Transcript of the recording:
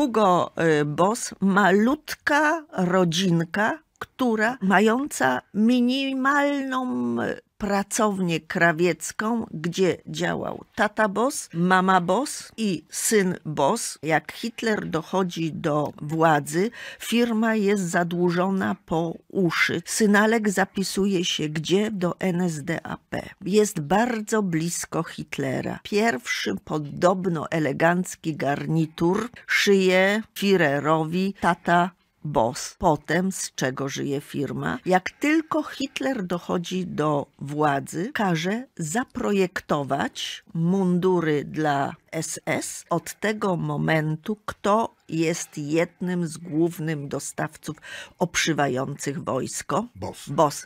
Hugo y, Boss malutka rodzinka która mająca minimalną pracownię krawiecką, gdzie działał tata Bos, mama Bos i syn Bos. Jak Hitler dochodzi do władzy, firma jest zadłużona po uszy. Synalek zapisuje się gdzie? Do NSDAP. Jest bardzo blisko Hitlera. Pierwszy podobno elegancki garnitur szyje Firerowi tata boss. Potem z czego żyje firma? Jak tylko Hitler dochodzi do władzy, każe zaprojektować mundury dla SS. Od tego momentu kto jest jednym z głównych dostawców obszywających wojsko? Boss. boss.